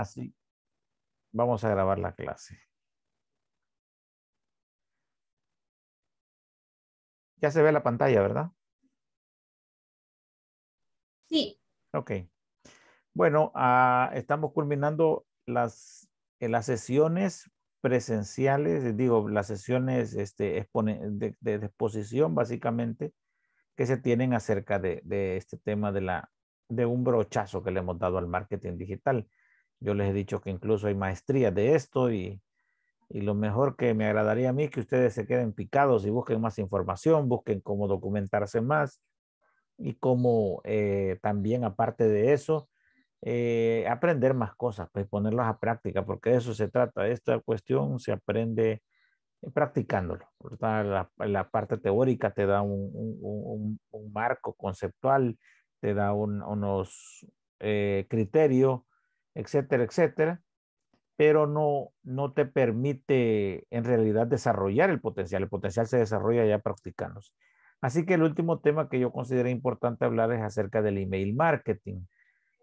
Así vamos a grabar la clase. Ya se ve la pantalla, ¿verdad? Sí. Ok. Bueno, ah, estamos culminando las, eh, las sesiones presenciales, digo, las sesiones este, de, de, exposición básicamente que se tienen acerca de, este tema de, la, de un brochazo que le hemos dado al marketing digital. Yo les he dicho que incluso hay maestría de esto y, lo mejor que me agradaría a mí es que ustedes se queden picados y busquen más información, busquen cómo documentarse más y cómo eh, también aparte de eso, eh, aprender más cosas, pues ponerlas a práctica, porque de eso se trata. Esta cuestión se aprende practicándolo. La, la, parte teórica te da un, marco conceptual, te da unos eh, criterios etcétera, etcétera, pero no, no te permite en realidad desarrollar el potencial. El potencial se desarrolla ya practicándose. Así que el último tema que yo consideré importante hablar es acerca del email marketing.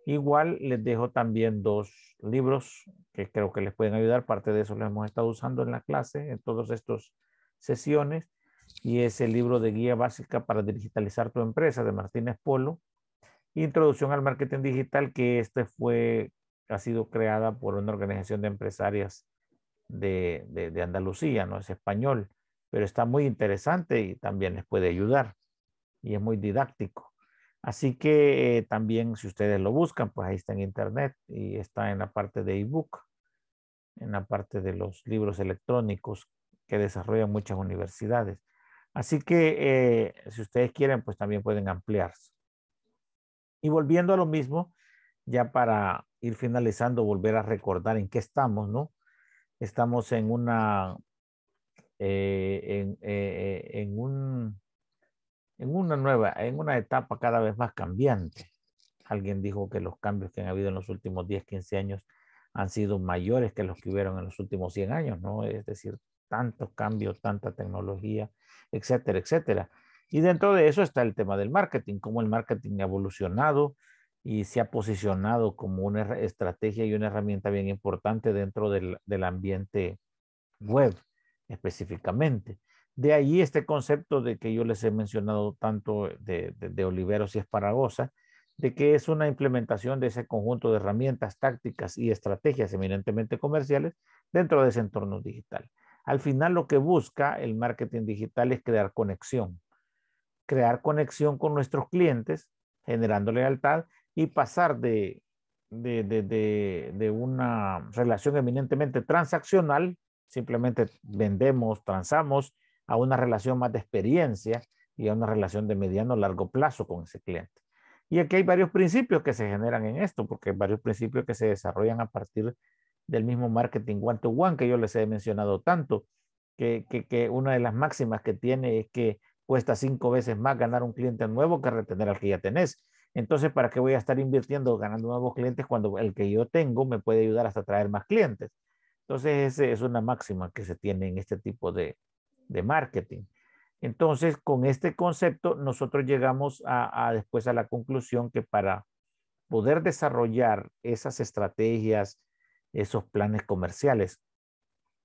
Igual les dejo también dos libros que creo que les pueden ayudar. Parte de eso lo hemos estado usando en la clase, en todas estas sesiones. Y es el libro de guía básica para digitalizar tu empresa de Martínez Polo. Introducción al marketing digital, que este fue ha sido creada por una organización de empresarias de, Andalucía, no es español, pero está muy interesante y también les puede ayudar y es muy didáctico. Así que eh, también si ustedes lo buscan, pues ahí está en internet y está en la parte de ebook, en la parte de los libros electrónicos que desarrollan muchas universidades. Así que eh, si ustedes quieren, pues también pueden ampliarse. Y volviendo a lo mismo, ya para ir finalizando, volver a recordar en qué estamos, ¿no? Estamos en una, eh, en, eh, eh, en, un, en una nueva, en una etapa cada vez más cambiante. Alguien dijo que los cambios que han habido en los últimos 10, 15 años han sido mayores que los que hubieron en los últimos 100 años, ¿no? Es decir, tantos cambios, tanta tecnología, etcétera, etcétera. Y dentro de eso está el tema del marketing, cómo el marketing ha evolucionado, y se ha posicionado como una estrategia y una herramienta bien importante dentro del, ambiente web específicamente. De ahí este concepto de que yo les he mencionado tanto de, de, de, Oliveros y Esparagosa, de que es una implementación de ese conjunto de herramientas, tácticas y estrategias eminentemente comerciales dentro de ese entorno digital. Al final lo que busca el marketing digital es crear conexión, crear conexión con nuestros clientes, generando lealtad y pasar de, una relación eminentemente transaccional, simplemente vendemos, transamos, a una relación más de experiencia y a una relación de mediano largo plazo con ese cliente. Y aquí hay varios principios que se generan en esto, porque hay varios principios que se desarrollan a partir del mismo marketing one-to-one que yo les he mencionado tanto, que, que, una de las máximas que tiene es que cuesta cinco veces más ganar un cliente nuevo que retener al que ya tenés. Entonces, ¿para qué voy a estar invirtiendo, ganando nuevos clientes cuando el que yo tengo me puede ayudar hasta traer más clientes? Entonces, esa es una máxima que se tiene en este tipo de, marketing. Entonces, con este concepto, nosotros llegamos a, después a la conclusión que para poder desarrollar esas estrategias, esos planes comerciales,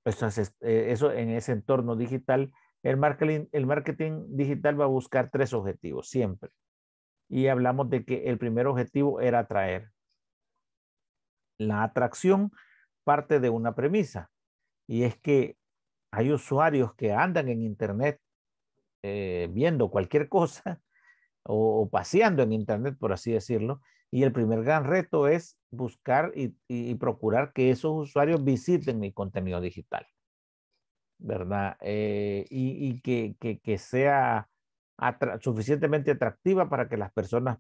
eso, eh, eso en ese entorno digital, el marketing, el marketing digital va a buscar tres objetivos siempre y hablamos de que el primer objetivo era atraer. La atracción parte de una premisa y es que hay usuarios que andan en Internet eh, viendo cualquier cosa o, paseando en Internet, por así decirlo, y el primer gran reto es buscar y, procurar que esos usuarios visiten mi contenido digital, ¿verdad? Eh, y, que, que sea suficientemente atractiva para que las personas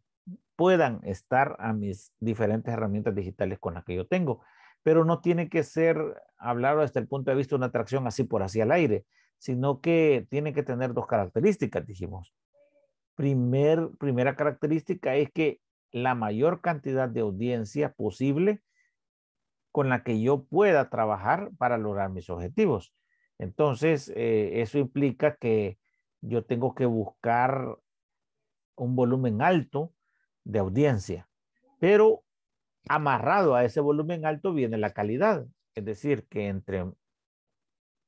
puedan estar a mis diferentes herramientas digitales con las que yo tengo. Pero no tiene que ser, hablarlo desde el punto de vista de una atracción así por así al aire, sino que tiene que tener dos características, dijimos. Primer, primera característica es que la mayor cantidad de audiencia posible con la que yo pueda trabajar para lograr mis objetivos. Entonces, eh, eso implica que yo tengo que buscar un volumen alto de audiencia, pero amarrado a ese volumen alto viene la calidad, es decir, que entre,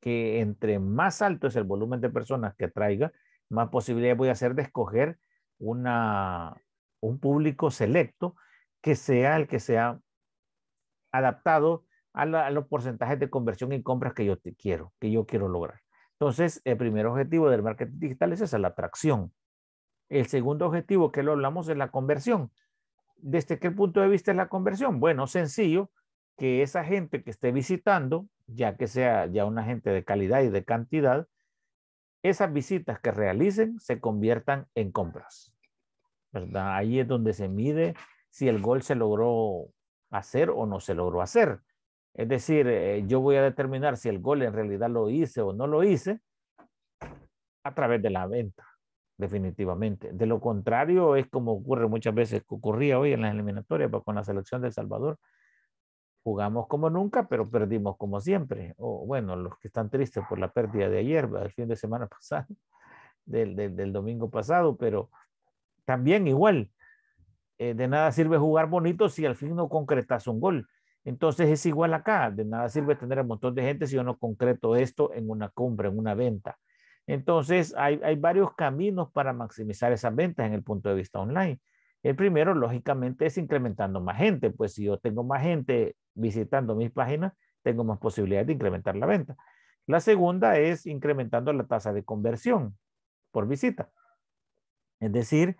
que entre más alto es el volumen de personas que traiga, más posibilidad voy a hacer de escoger una, un público selecto que sea el que sea adaptado a, los porcentajes de conversión y compras que yo quiero, que yo quiero lograr. Entonces, el primer objetivo del marketing digital es esa, la atracción. El segundo objetivo que lo hablamos es la conversión. ¿Desde qué punto de vista es la conversión? Bueno, sencillo, que esa gente que esté visitando, ya que sea ya una gente de calidad y de cantidad, esas visitas que realicen se conviertan en compras. Ahí es donde se mide si el gol se logró hacer o no se logró hacer. Es decir, eh, yo voy a determinar si el gol en realidad lo hice o no lo hice a través de la venta, definitivamente. De lo contrario, es como ocurre muchas veces, que ocurría hoy en las eliminatorias pues, con la selección de El Salvador. Jugamos como nunca, pero perdimos como siempre. O bueno, los que están tristes por la pérdida de ayer, del fin de semana pasado, del, domingo pasado, pero también igual. Eh, de nada sirve jugar bonito si al fin no concretas un gol. Entonces es igual acá, de nada sirve tener un montón de gente si yo no concreto esto en una compra, en una venta. Entonces hay, hay varios caminos para maximizar esas ventas en el punto de vista online. El primero, lógicamente, es incrementando más gente, pues si yo tengo más gente visitando mis páginas, tengo más posibilidades de incrementar la venta. La segunda es incrementando la tasa de conversión por visita. Es decir,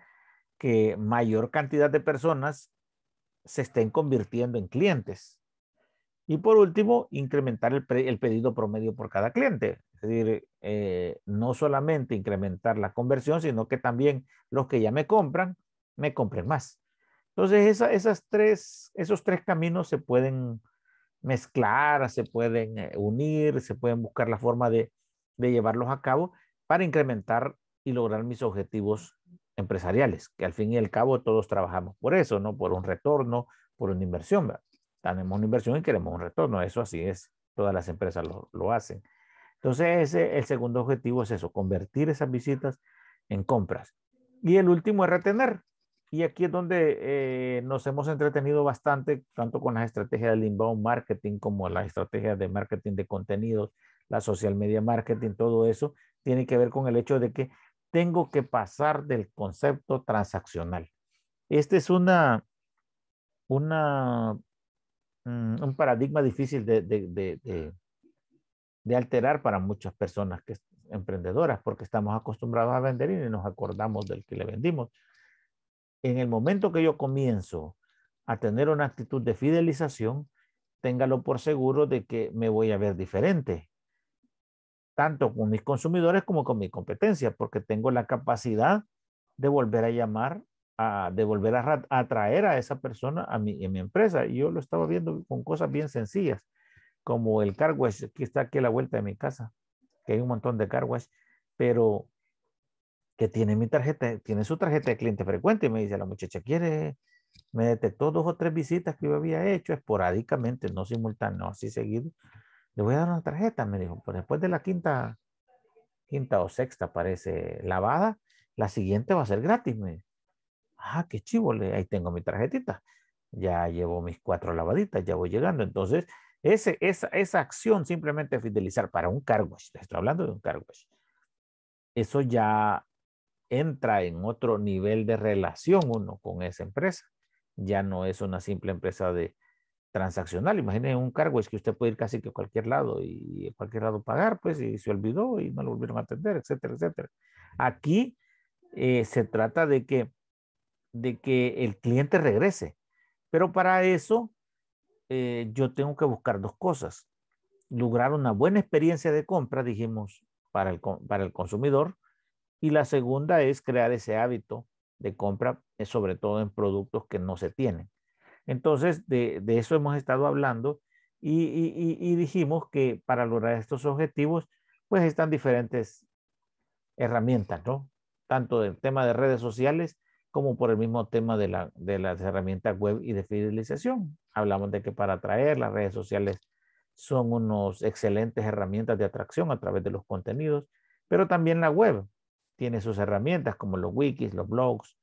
que mayor cantidad de personas se estén convirtiendo en clientes. Y por último, incrementar el, pedido promedio por cada cliente. Es decir, eh, no solamente incrementar la conversión, sino que también los que ya me compran, me compren más. Entonces, esas tres, esos tres caminos se pueden mezclar, se pueden eh, unir, se pueden buscar la forma de, de llevarlos a cabo para incrementar y lograr mis objetivos empresariales, que al fin y al cabo todos trabajamos por eso, no por un retorno, por una inversión. Tenemos una inversión y queremos un retorno, eso así es, todas las empresas lo, lo hacen. Entonces, ese, el segundo objetivo es eso, convertir esas visitas en compras. Y el último es retener. Y aquí es donde eh, nos hemos entretenido bastante, tanto con las estrategias del inbound marketing como las estrategia de marketing de contenidos, la social media marketing, todo eso, tiene que ver con el hecho de que tengo que pasar del concepto transaccional. Este es una, una, mm, un paradigma difícil de, de, alterar para muchas personas que, emprendedoras, porque estamos acostumbrados a vender y nos acordamos del que le vendimos. En el momento que yo comienzo a tener una actitud de fidelización, téngalo por seguro de que me voy a ver diferente tanto con mis consumidores como con mi competencia, porque tengo la capacidad de volver a llamar, a, de volver a, atraer a esa persona a mi, en mi empresa. Y yo lo estaba viendo con cosas bien sencillas, como el car wash, que está aquí a la vuelta de mi casa, que hay un montón de car pero que tiene mi tarjeta, tiene su tarjeta de cliente frecuente y me dice la muchacha, ¿quiere? Me detectó dos o tres visitas que yo había hecho esporádicamente, no simultáneo, así seguido, le voy a dar una tarjeta, me dijo, pues después de la quinta, quinta o sexta, parece, lavada, la siguiente va a ser gratis, me ah, qué chivo, ahí tengo mi tarjetita, ya llevo mis cuatro lavaditas, ya voy llegando, entonces, ese, esa, esa acción simplemente fidelizar para un cargo, estoy hablando de un cargo, eso ya entra en otro nivel de relación uno con esa empresa, ya no es una simple empresa de, transaccional. Imaginen un cargo, es que usted puede ir casi que a cualquier lado y a cualquier lado pagar, pues, y se olvidó y no lo volvieron a atender, etcétera, etcétera. Aquí eh, se trata de que, de que el cliente regrese, pero para eso eh, yo tengo que buscar dos cosas. Lograr una buena experiencia de compra, dijimos, para el, para el consumidor, y la segunda es crear ese hábito de compra, eh, sobre todo en productos que no se tienen. Entonces, de, eso hemos estado hablando y, dijimos que para lograr estos objetivos, pues están diferentes herramientas, ¿no? Tanto del tema de redes sociales como por el mismo tema de, de las herramientas web y de fidelización. Hablamos de que para atraer las redes sociales son unos excelentes herramientas de atracción a través de los contenidos, pero también la web tiene sus herramientas como los wikis, los blogs,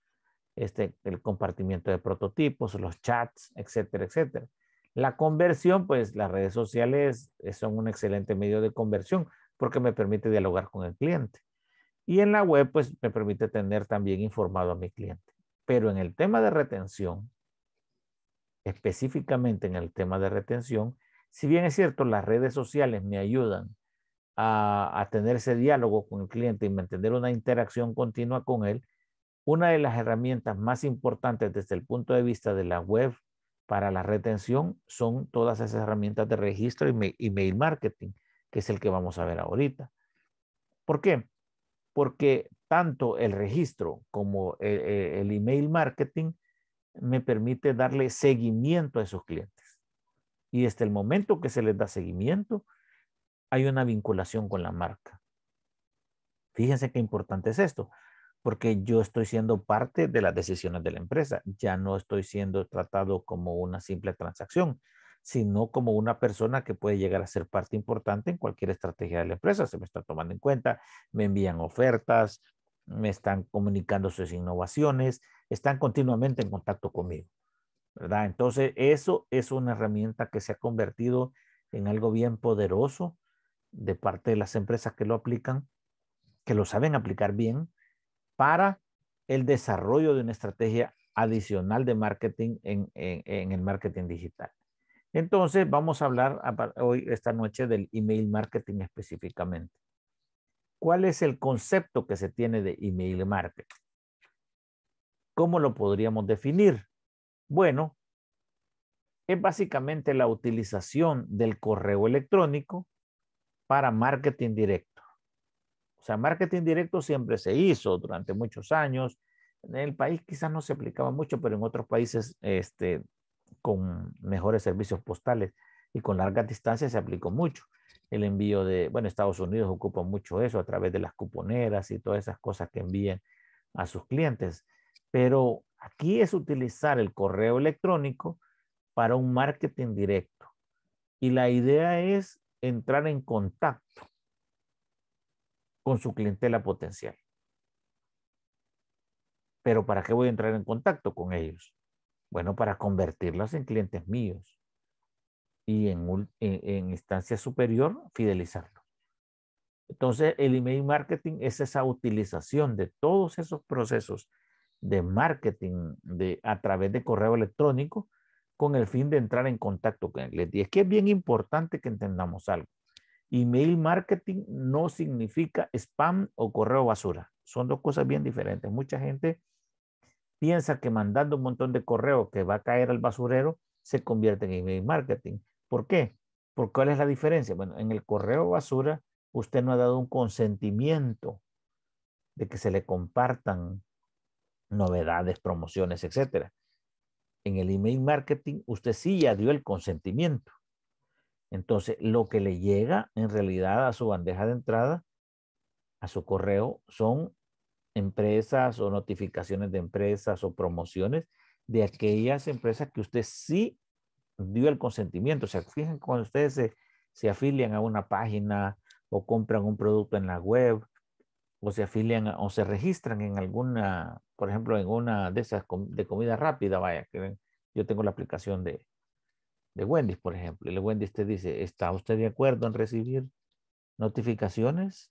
este, el compartimiento de prototipos, los chats, etcétera, etcétera. La conversión, pues las redes sociales eh, son un excelente medio de conversión porque me permite dialogar con el cliente. Y en la web, pues me permite tener también informado a mi cliente. Pero en el tema de retención, específicamente en el tema de retención, si bien es cierto, las redes sociales me ayudan a, a tener ese diálogo con el cliente y mantener una interacción continua con él, una de las herramientas más importantes desde el punto de vista de la web para la retención son todas esas herramientas de registro y email marketing, que es el que vamos a ver ahorita. ¿Por qué? Porque tanto el registro como e-, e-, el, email marketing me permite darle seguimiento a esos clientes. Y desde el momento que se les da seguimiento, hay una vinculación con la marca. Fíjense qué importante es esto porque yo estoy siendo parte de las decisiones de la empresa. Ya no estoy siendo tratado como una simple transacción, sino como una persona que puede llegar a ser parte importante en cualquier estrategia de la empresa. Se me está tomando en cuenta, me envían ofertas, me están comunicando sus innovaciones, están continuamente en contacto conmigo. ¿Verdad? Entonces, eso es una herramienta que se ha convertido en algo bien poderoso de parte de las empresas que lo aplican, que lo saben aplicar bien para el desarrollo de una estrategia adicional de marketing en, el marketing digital. Entonces, vamos a hablar hoy, esta noche, del email marketing específicamente. ¿Cuál es el concepto que se tiene de email marketing? ¿Cómo lo podríamos definir? Bueno, es básicamente la utilización del correo electrónico para marketing directo. O sea, marketing directo siempre se hizo durante muchos años. En el país quizás no se aplicaba mucho, pero en otros países este, con mejores servicios postales y con largas distancias se aplicó mucho. El envío de, bueno, Estados Unidos ocupa mucho eso a través de las cuponeras y todas esas cosas que envían a sus clientes. Pero aquí es utilizar el correo electrónico para un marketing directo. Y la idea es entrar en contacto con su clientela potencial. Pero ¿para qué voy a entrar en contacto con ellos? Bueno, para convertirlos en clientes míos y en, en, instancia superior fidelizarlos. Entonces, el email marketing es esa utilización de todos esos procesos de marketing de, a través de correo electrónico con el fin de entrar en contacto con el cliente. Y es que es bien importante que entendamos algo. Email marketing no significa spam o correo basura. Son dos cosas bien diferentes. Mucha gente piensa que mandando un montón de correo que va a caer al basurero se convierte en email marketing. ¿Por qué? ¿Por cuál es la diferencia? Bueno, en el correo basura usted no ha dado un consentimiento de que se le compartan novedades, promociones, etcétera. En el email marketing usted sí ya dio el consentimiento. Entonces, lo que le llega en realidad a su bandeja de entrada, a su correo, son empresas o notificaciones de empresas o promociones de aquellas empresas que usted sí dio el consentimiento. O sea, fíjense cuando ustedes se, afilian a una página o compran un producto en la web o se afilian o se registran en alguna, por ejemplo, en una de esas de comida rápida, vaya, que yo tengo la aplicación de, de Wendy, por ejemplo, y el Wendy's te dice, ¿está usted de acuerdo en recibir notificaciones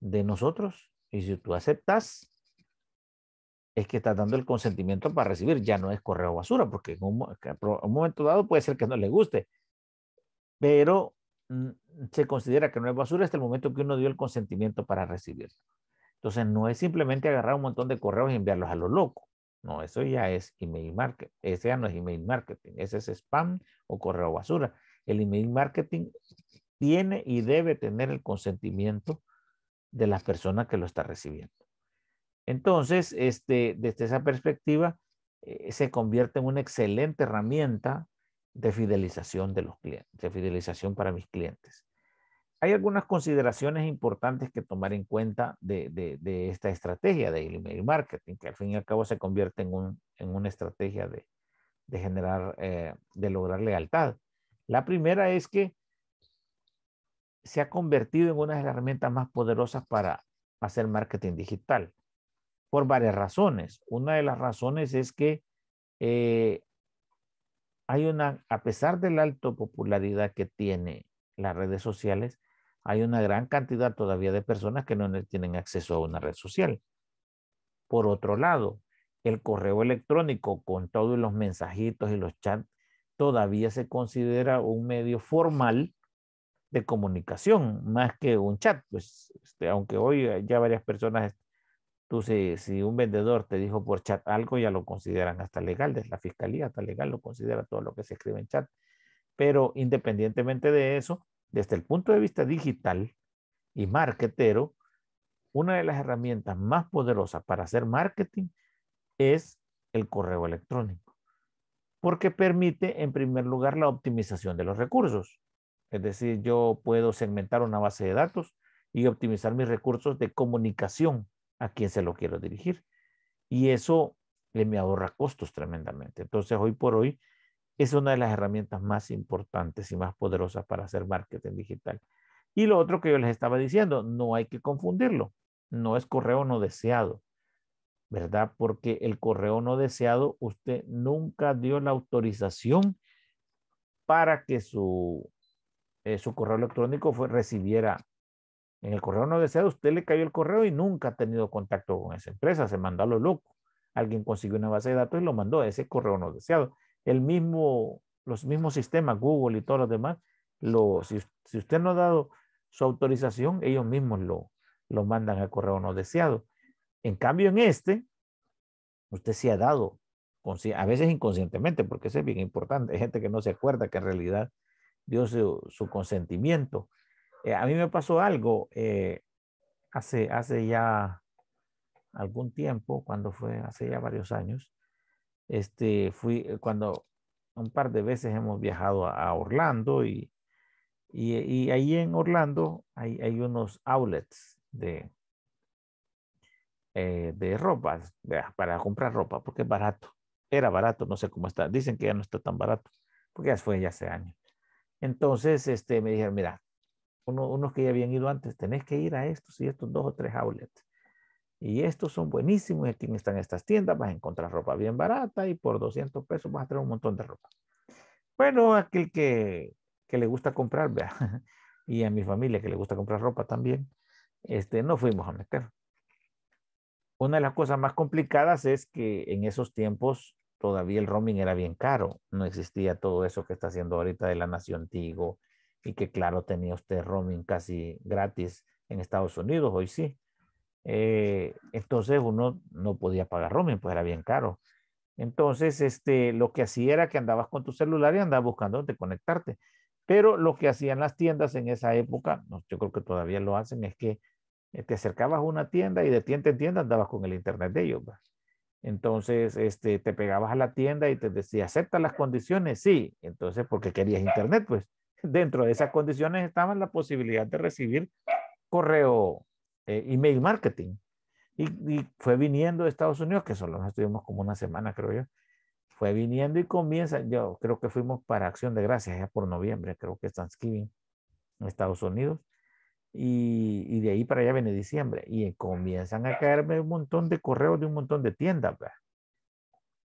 de nosotros? Y si tú aceptas, es que estás dando el consentimiento para recibir, ya no es correo basura, porque en un, momento dado puede ser que no le guste, pero mm, se considera que no es basura hasta el momento que uno dio el consentimiento para recibirlo. Entonces, no es simplemente agarrar un montón de correos y enviarlos a lo loco. No, eso ya es email marketing. Ese ya no es email marketing. Ese es spam o correo basura. El email marketing tiene y debe tener el consentimiento de la persona que lo está recibiendo. Entonces, este, desde esa perspectiva, eh, se convierte en una excelente herramienta de fidelización de los clientes, de fidelización para mis clientes hay algunas consideraciones importantes que tomar en cuenta de, esta estrategia de email marketing, que al fin y al cabo se convierte en, en una estrategia de, generar, eh, de lograr lealtad. La primera es que se ha convertido en una de las herramientas más poderosas para hacer marketing digital, por varias razones. Una de las razones es que eh, hay una, a pesar de la alta popularidad que tiene las redes sociales, hay una gran cantidad todavía de personas que no tienen acceso a una red social. Por otro lado, el correo electrónico con todos los mensajitos y los chats todavía se considera un medio formal de comunicación más que un chat. Pues, este, aunque hoy ya varias personas, tú si, si un vendedor te dijo por chat algo, ya lo consideran hasta legal, desde la fiscalía hasta legal lo considera todo lo que se escribe en chat. Pero independientemente de eso, desde el punto de vista digital y marketero, una de las herramientas más poderosas para hacer marketing es el correo electrónico, porque permite, en primer lugar, la optimización de los recursos. Es decir, yo puedo segmentar una base de datos y optimizar mis recursos de comunicación a quien se lo quiero dirigir. Y eso le eh, me ahorra costos tremendamente. Entonces, hoy por hoy, es una de las herramientas más importantes y más poderosas para hacer marketing digital. Y lo otro que yo les estaba diciendo, no hay que confundirlo. No es correo no deseado, ¿verdad? Porque el correo no deseado, usted nunca dio la autorización para que su, eh, su correo electrónico fue, recibiera. En el correo no deseado, usted le cayó el correo y nunca ha tenido contacto con esa empresa, se mandó a lo loco. Alguien consiguió una base de datos y lo mandó a ese correo no deseado el mismo, los mismos sistemas, Google y todos los demás, lo, si, usted no ha dado su autorización, ellos mismos lo, lo mandan al correo no deseado. En cambio, en este, usted sí ha dado, a veces inconscientemente, porque eso es bien importante. Hay gente que no se acuerda que en realidad dio su, consentimiento. Eh, a mí me pasó algo eh, hace, hace ya algún tiempo, cuando fue hace ya varios años, este, fui eh, cuando un par de veces hemos viajado a, Orlando y, y, ahí en Orlando hay, hay unos outlets de, eh, de ropa, para comprar ropa, porque es barato. Era barato, no sé cómo está. Dicen que ya no está tan barato, porque ya fue ya hace años. Entonces este, me dijeron, mira, unos que ya habían ido antes, tenés que ir a estos y estos dos o tres outlets. Y estos son buenísimos. Aquí están estas tiendas. Vas a encontrar ropa bien barata y por 200 pesos vas a tener un montón de ropa. Bueno, aquel que, le gusta comprar, vea y a mi familia que le gusta comprar ropa también, este, no fuimos a meter. Una de las cosas más complicadas es que en esos tiempos todavía el roaming era bien caro. No existía todo eso que está haciendo ahorita de la Nación Tigo y que claro tenía usted roaming casi gratis en Estados Unidos, hoy sí. Eh, entonces uno no podía pagar roaming, pues era bien caro. Entonces, este, lo que hacía era que andabas con tu celular y andabas buscando dónde conectarte. Pero lo que hacían las tiendas en esa época, no, yo creo que todavía lo hacen, es que eh, te acercabas a una tienda y de tienda en tienda andabas con el internet de ellos. Pues. Entonces, este, te pegabas a la tienda y te decía, ¿acepta las condiciones? Sí. Entonces, porque querías internet, pues dentro de esas condiciones estaba la posibilidad de recibir correo eh, email marketing. Y, fue viniendo de Estados Unidos, que solo nos estuvimos como una semana, creo yo. Fue viniendo y comienza, yo creo que fuimos para Acción de Gracias ya por noviembre, creo que es Thanksgiving en Estados Unidos. Y, y de ahí para allá viene diciembre. Y comienzan a caerme un montón de correos de un montón de tiendas,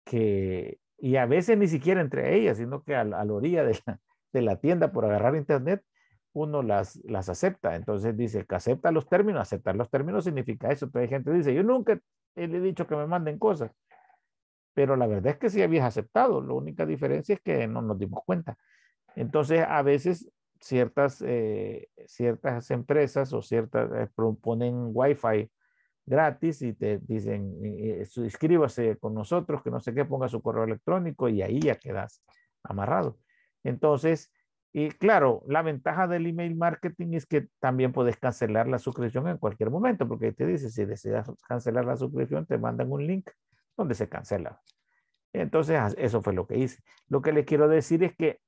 Que, y a veces ni siquiera entre ellas, sino que a, la orilla de la, de la tienda por agarrar internet, uno las, las acepta. Entonces dice que acepta los términos. Aceptar los términos significa eso. pero hay gente que dice, yo nunca le he dicho que me manden cosas. Pero la verdad es que sí habías aceptado. La única diferencia es que no nos dimos cuenta. Entonces a veces ciertas, eh, ciertas empresas o ciertas eh, ponen wi wifi gratis y te dicen, inscríbase eh, con nosotros, que no sé qué, ponga su correo electrónico y ahí ya quedas amarrado. Entonces, y claro, la ventaja del email marketing es que también puedes cancelar la suscripción en cualquier momento, porque te dice, si deseas cancelar la suscripción, te mandan un link donde se cancela. Entonces, eso fue lo que hice. Lo que le quiero decir es que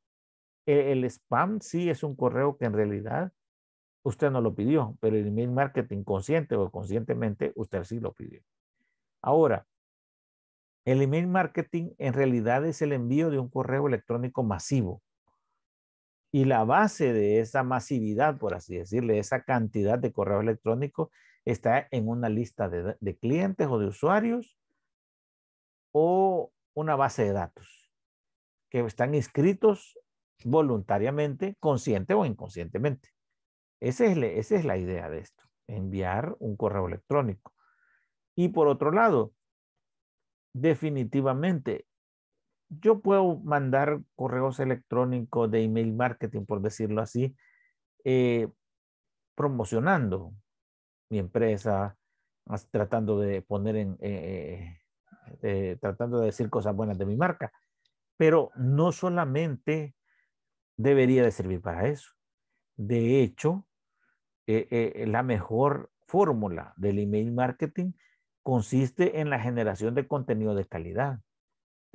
eh, el spam sí es un correo que en realidad usted no lo pidió, pero el email marketing consciente o conscientemente, usted sí lo pidió. Ahora, el email marketing en realidad es el envío de un correo electrónico masivo y la base de esa masividad, por así decirle, esa cantidad de correo electrónico, está en una lista de, clientes o de usuarios o una base de datos que están inscritos voluntariamente, consciente o inconscientemente. esa es la idea de esto, enviar un correo electrónico. Y por otro lado, definitivamente yo puedo mandar correos electrónicos de email marketing, por decirlo así, eh, promocionando mi empresa, tratando de poner en, eh, eh, tratando de decir cosas buenas de mi marca. Pero no solamente debería de servir para eso. De hecho, la mejor fórmula del email marketing consiste en la generación de contenido de calidad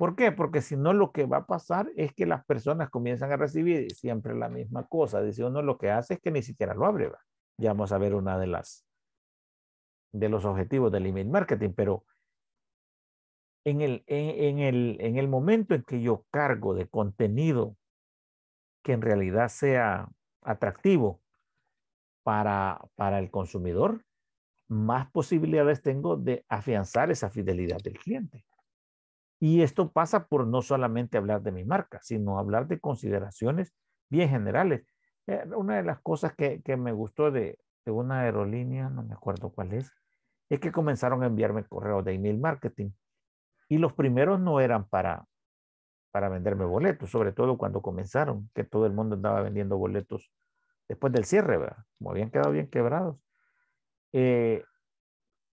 ¿Por qué? Porque si no, lo que va a pasar es que las personas comienzan a recibir siempre la misma cosa. Dice uno, lo que hace es que ni siquiera lo abre. Ya vamos a ver una de las de los objetivos del email marketing, pero en el, el, en el momento en que yo cargo de contenido que en realidad sea atractivo para el consumidor, más posibilidades tengo de afianzar esa fidelidad del cliente. Y esto pasa por no solamente hablar de mi marca, sino hablar de consideraciones bien generales. Eh, una de las cosas que, me gustó de, de, una aerolínea, no me acuerdo cuál es, es que comenzaron a enviarme correos de email marketing. Y los primeros no eran para, venderme boletos, sobre todo cuando comenzaron, que todo el mundo andaba vendiendo boletos después del cierre, ¿verdad? Como habían quedado bien quebrados. Eh,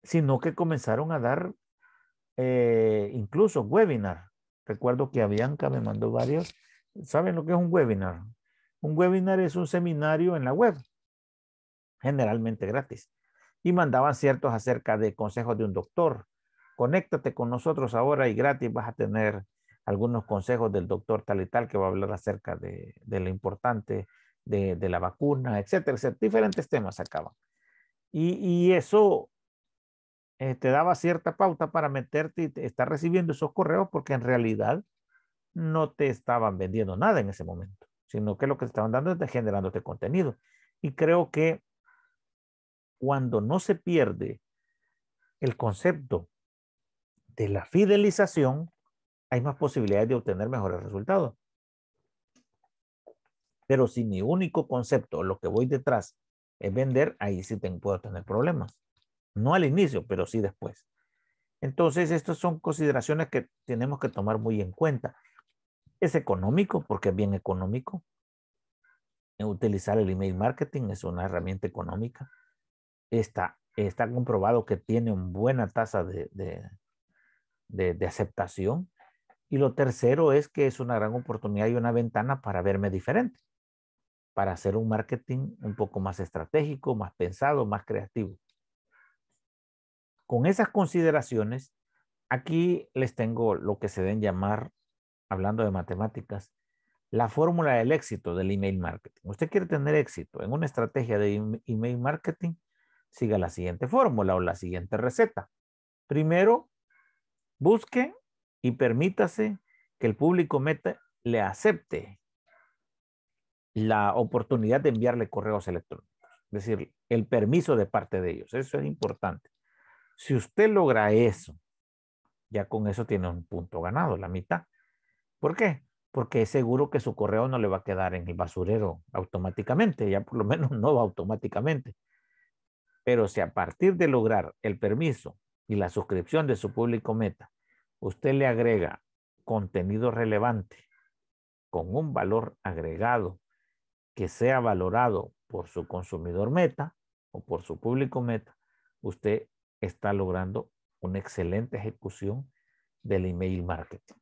sino que comenzaron a dar eh, incluso webinar. Recuerdo que a Bianca me mandó varios. ¿Saben lo que es un webinar? Un webinar es un seminario en la web, generalmente gratis. Y mandaban ciertos acerca de consejos de un doctor. Conéctate con nosotros ahora y gratis vas a tener algunos consejos del doctor tal y tal que va a hablar acerca de, lo importante de, la vacuna, etcétera, etcétera. Diferentes temas acaban Y, y eso eh, te daba cierta pauta para meterte y estar recibiendo esos correos porque en realidad no te estaban vendiendo nada en ese momento, sino que lo que te estaban dando es generándote contenido. Y creo que cuando no se pierde el concepto de la fidelización, hay más posibilidades de obtener mejores resultados. Pero si mi único concepto, lo que voy detrás, es vender, ahí sí te puedo tener problemas. No al inicio, pero sí después. Entonces, estas son consideraciones que tenemos que tomar muy en cuenta. Es económico, porque es bien económico. Utilizar el email marketing es una herramienta económica. Está, está comprobado que tiene una buena tasa de aceptación. Y lo tercero es que es una gran oportunidad y una ventana para verme diferente, para hacer un marketing un poco más estratégico, más pensado, más creativo. Con esas consideraciones, aquí les tengo lo que se deben llamar, hablando de matemáticas, la fórmula del éxito del email marketing. Usted quiere tener éxito en una estrategia de em-, email marketing, siga la siguiente fórmula o la siguiente receta. Primero, busque y permítase que el público meta le acepte la oportunidad de enviarle correos electrónicos, es decir, el permiso de parte de ellos. Eso es importante. Si usted logra eso, ya con eso tiene un punto ganado, la mitad. ¿Por qué? Porque es seguro que su correo no le va a quedar en el basurero automáticamente, ya por lo menos no va automáticamente. Pero si a partir de lograr el permiso y la suscripción de su público meta, usted le agrega contenido relevante con un valor agregado que sea valorado por su consumidor meta o por su público meta, usted está logrando una excelente ejecución del email marketing.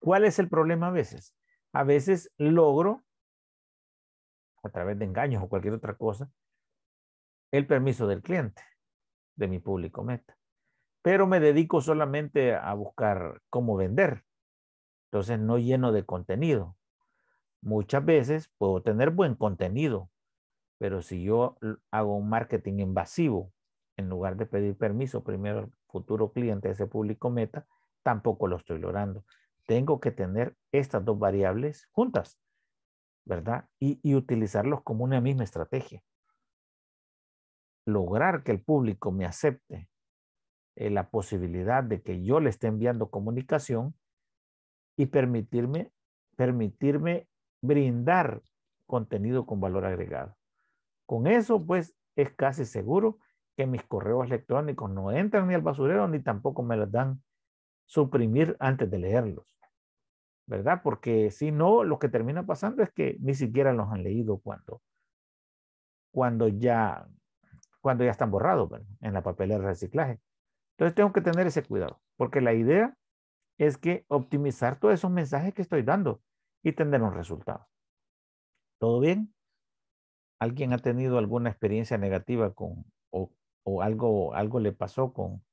¿Cuál es el problema a veces? A veces logro, a través de engaños o cualquier otra cosa, el permiso del cliente, de mi público meta. Pero me dedico solamente a buscar cómo vender. Entonces no lleno de contenido. Muchas veces puedo tener buen contenido, pero si yo hago un marketing invasivo en lugar de pedir permiso primero al futuro cliente ese público meta, tampoco lo estoy logrando. Tengo que tener estas dos variables juntas, ¿verdad? Y, y utilizarlos como una misma estrategia. Lograr que el público me acepte eh, la posibilidad de que yo le esté enviando comunicación y permitirme, permitirme brindar contenido con valor agregado. Con eso, pues, es casi seguro que mis correos electrónicos no entran ni al basurero ni tampoco me los dan suprimir antes de leerlos. ¿Verdad? Porque si no, lo que termina pasando es que ni siquiera los han leído cuando, cuando, ya, cuando ya están borrados en la papelera de reciclaje. Entonces tengo que tener ese cuidado, porque la idea es que optimizar todos esos mensajes que estoy dando y tener un resultado. ¿Todo bien? ¿Alguien ha tenido alguna experiencia negativa con o o algo, algo le pasó con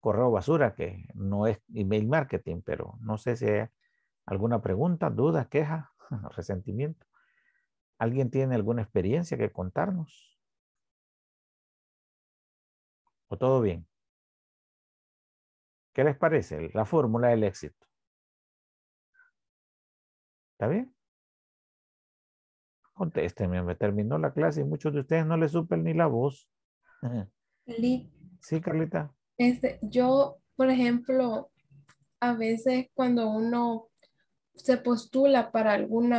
correo basura, que no es email marketing, pero no sé si hay alguna pregunta, duda, queja, resentimiento. ¿Alguien tiene alguna experiencia que contarnos? ¿O todo bien? ¿Qué les parece la fórmula del éxito? ¿Está bien? Contésteme, me terminó la clase y muchos de ustedes no le supe ni la voz. Sí, Carlita. Este, yo, por ejemplo, a veces cuando uno se postula para algún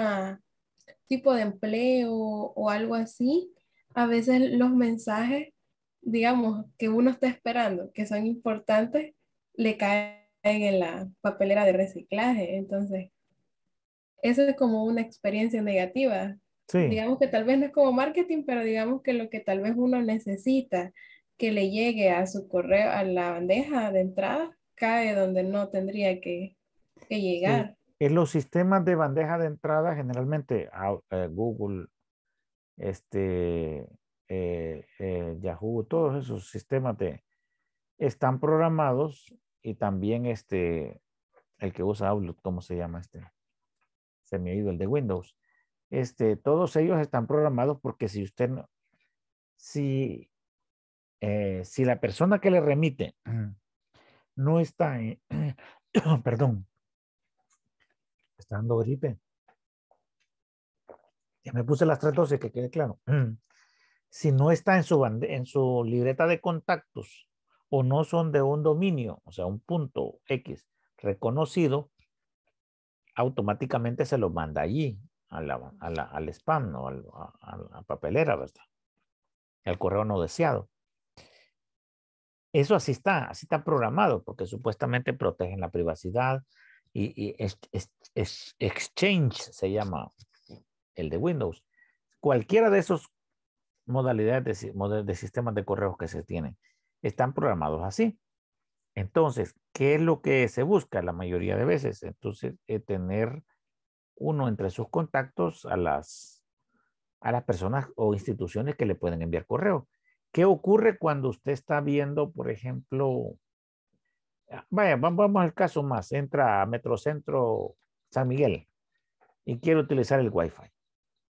tipo de empleo o algo así, a veces los mensajes, digamos, que uno está esperando, que son importantes, le caen en la papelera de reciclaje. Entonces, eso es como una experiencia negativa. Sí. Digamos que tal vez no es como marketing, pero digamos que lo que tal vez uno necesita que le llegue a su correo, a la bandeja de entrada, cae donde no tendría que, que llegar. En los sistemas de bandeja de entrada, generalmente eh, Google, este, eh, eh, Yahoo, todos esos sistemas de, están programados y también este, el que usa Outlook, ¿cómo se llama este? Se me ha ido el de Windows. Este, todos ellos están programados porque si usted, si eh, si la persona que le remite no está, perdón, está dando gripe. Ya me puse las tres dosis, que quede claro. Si no está en su, en su libreta de contactos o no son de un dominio, o sea, un punto X reconocido, automáticamente se lo manda allí, al spam, o a, la papelera, ¿verdad? El correo no deseado. Eso así está, así está programado, porque supuestamente protegen la privacidad y, es, Exchange se llama el de Windows. Cualquiera de esos modalidades de, de sistemas de correos que se tienen están programados así. Entonces, ¿qué es lo que se busca la mayoría de veces? Entonces, eh, tener uno entre sus contactos a las, a las personas o instituciones que le pueden enviar correo. ¿Qué ocurre cuando usted está viendo, por ejemplo, ah, vaya, vamos al caso más, entra a Metrocentro San Miguel y quiere utilizar el Wi-Fi.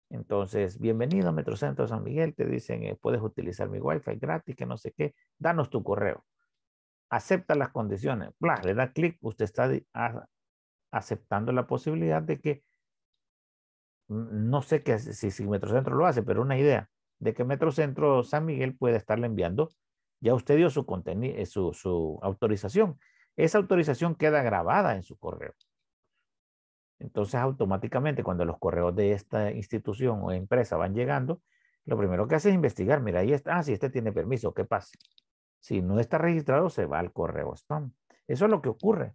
Entonces, bienvenido a Metrocentro San Miguel, te dicen, eh, puedes utilizar mi Wi-Fi gratis, que no sé qué, danos tu correo. Acepta las condiciones, bla le da clic, usted está aceptando la posibilidad de que, no sé qué, si, si Metrocentro lo hace, pero una idea, de que Metrocentro San Miguel puede estarle enviando. Ya usted dio su, eh, su, su autorización. Esa autorización queda grabada en su correo. Entonces, automáticamente, cuando los correos de esta institución o empresa van llegando, lo primero que hace es investigar. Mira, ahí está. Ah, si este tiene permiso, ¿qué pasa? Si no está registrado, se va al correo spam. Eso es lo que ocurre.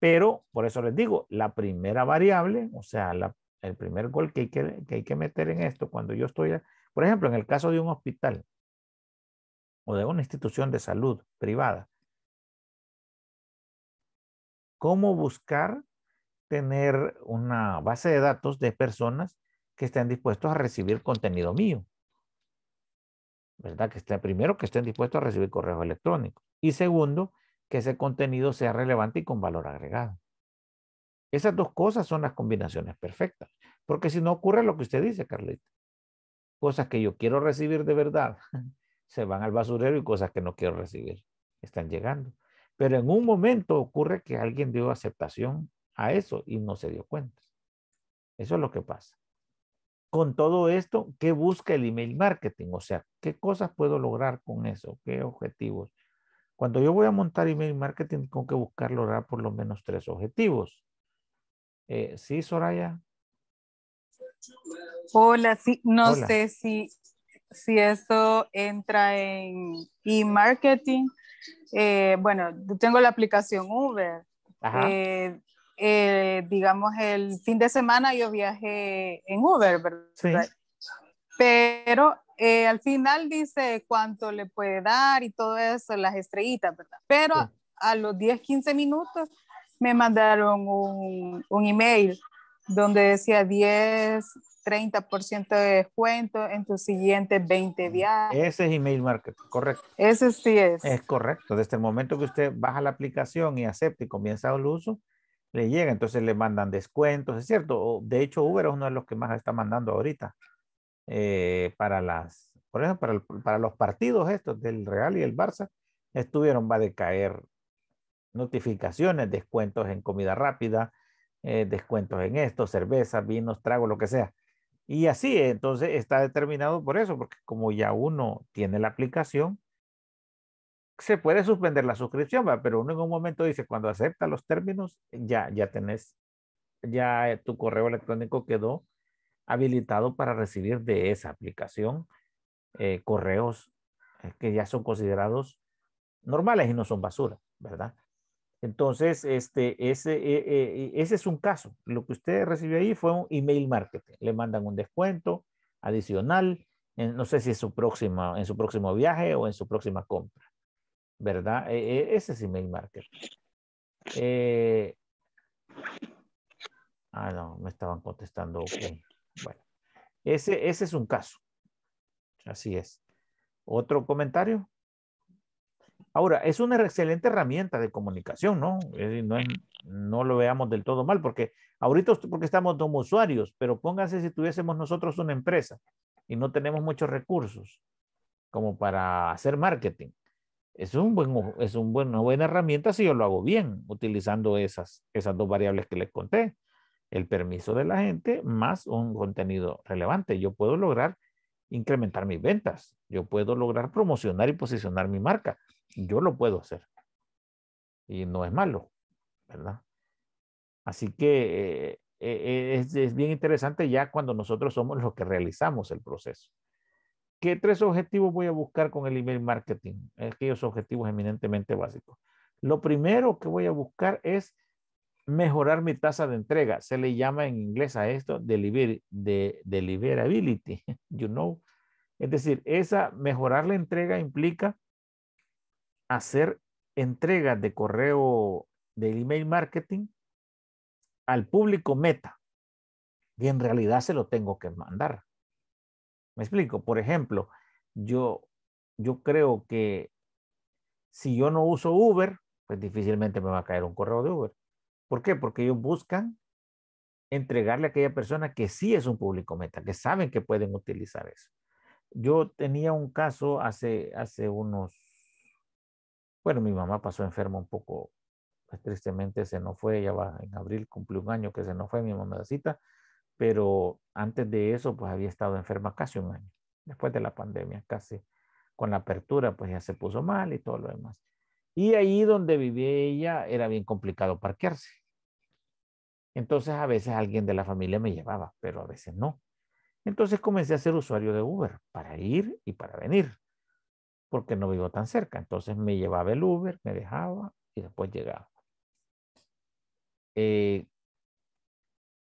Pero, por eso les digo, la primera variable, o sea, la, el primer gol que hay que, que hay que meter en esto, cuando yo estoy por ejemplo, en el caso de un hospital o de una institución de salud privada, ¿cómo buscar tener una base de datos de personas que estén dispuestos a recibir contenido mío? ¿Verdad? Que primero, que estén dispuestos a recibir correo electrónico. Y segundo, que ese contenido sea relevante y con valor agregado. Esas dos cosas son las combinaciones perfectas. Porque si no ocurre lo que usted dice, Carlita. Cosas que yo quiero recibir de verdad se van al basurero y cosas que no quiero recibir están llegando. Pero en un momento ocurre que alguien dio aceptación a eso y no se dio cuenta. Eso es lo que pasa. Con todo esto, ¿qué busca el email marketing? O sea, ¿qué cosas puedo lograr con eso? ¿Qué objetivos? Cuando yo voy a montar email marketing, tengo que buscar lograr por lo menos tres objetivos. Eh, ¿Sí, Soraya? Hola, sí, no sé si, si esto entra en e-marketing. Eh, bueno, bueno, tengo la aplicación Uber. Eh, eh, digamos, el fin de semana yo viajé en Uber, ¿verdad? Sí. Pero al final dice cuánto le puede dar y todo eso, las estrellitas, ¿verdad? Pero a los 10, 15 minutos me mandaron un, un email donde decía 10, 30% de descuento en tus siguientes 20 días. Ese es email marketing, correcto. Ese sí es. Es correcto. Desde el momento que usted baja la aplicación y acepta y comienza el uso, le llega, entonces le mandan descuentos, es cierto. De hecho, Uber es uno de los que más está mandando ahorita eh, para las, por ejemplo, para, para los partidos estos del Real y el Barça, estuvieron, va a decaer notificaciones, descuentos en comida rápida, eh, descuentos en esto, cervezas, vinos, tragos, lo que sea. Y así, entonces está determinado por eso, porque como ya uno tiene la aplicación, se puede suspender la suscripción, pero uno en un momento dice, cuando acepta los términos, ya, ya tenés, ya eh, tu correo electrónico quedó habilitado para recibir de esa aplicación eh, correos que ya son considerados normales y no son basura, ¿verdad? Entonces, este, ese, e, e, e, ese es un caso. Lo que usted recibió ahí fue un email marketing. Le mandan un descuento adicional, no sé si es su próxima, en su próximo viaje o en su próxima compra, ¿verdad? ese es email marketing. Eh, ah, no, me estaban contestando. Bueno, ese, ese es un caso. Así es. ¿Otro comentario? Ahora, es una excelente herramienta de comunicación, ¿no? Eh, no, lo veamos del todo mal, porque ahorita porque estamos como usuarios, pero pónganse si tuviésemos nosotros una empresa y no tenemos muchos recursos como para hacer marketing. Es, un es una buena herramienta si yo lo hago bien, utilizando esas, esas dos variables que les conté. El permiso de la gente más un contenido relevante. Yo puedo lograr incrementar mis ventas. Yo puedo lograr promocionar y posicionar mi marca yo lo puedo hacer. Y no es malo, ¿verdad? Así que eh, eh, es, bien interesante ya cuando nosotros somos los que realizamos el proceso. ¿Qué tres objetivos voy a buscar con el email marketing? Aquellos objetivos eminentemente básicos. Lo primero que voy a buscar es mejorar mi tasa de entrega. Se le llama en inglés a esto deliver, de, deliverability, you know. Es decir, esa mejorar la entrega implica hacer entregas de correo del email marketing al público meta y en realidad se lo tengo que mandar. Me explico, por ejemplo, yo, yo creo que si yo no uso Uber, pues difícilmente me va a caer un correo de Uber. ¿Por qué? Porque ellos buscan entregarle a aquella persona que sí es un público meta, que saben que pueden utilizar eso. Yo tenía un caso hace, hace unos bueno, mi mamá pasó enferma un poco, pues, tristemente se no fue, ya va, en abril cumplió un año que se no fue mi cita, pero antes de eso, pues había estado enferma casi un año, después de la pandemia, casi con la apertura, pues ya se puso mal y todo lo demás. Y ahí donde vivía ella era bien complicado parquearse. Entonces a veces alguien de la familia me llevaba, pero a veces no. Entonces comencé a ser usuario de Uber para ir y para venir porque no vivo tan cerca. Entonces me llevaba el Uber, me dejaba y después llegaba. Eh,